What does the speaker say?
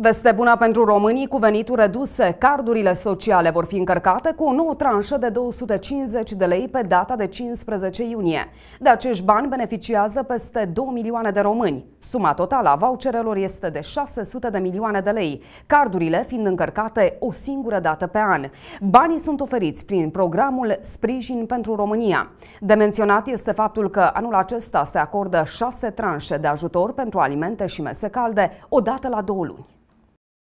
Veste bună pentru românii cu venituri reduse. Cardurile sociale vor fi încărcate cu o nouă tranșă de 250 de lei pe data de 15 iunie. De acești bani beneficiază peste 2 milioane de români. Suma totală a voucherelor este de 600 de milioane de lei, cardurile fiind încărcate o singură dată pe an. Banii sunt oferiți prin programul Sprijin pentru România. De menționat este faptul că anul acesta se acordă șase tranșe de ajutor pentru alimente și mese calde, o dată la două luni.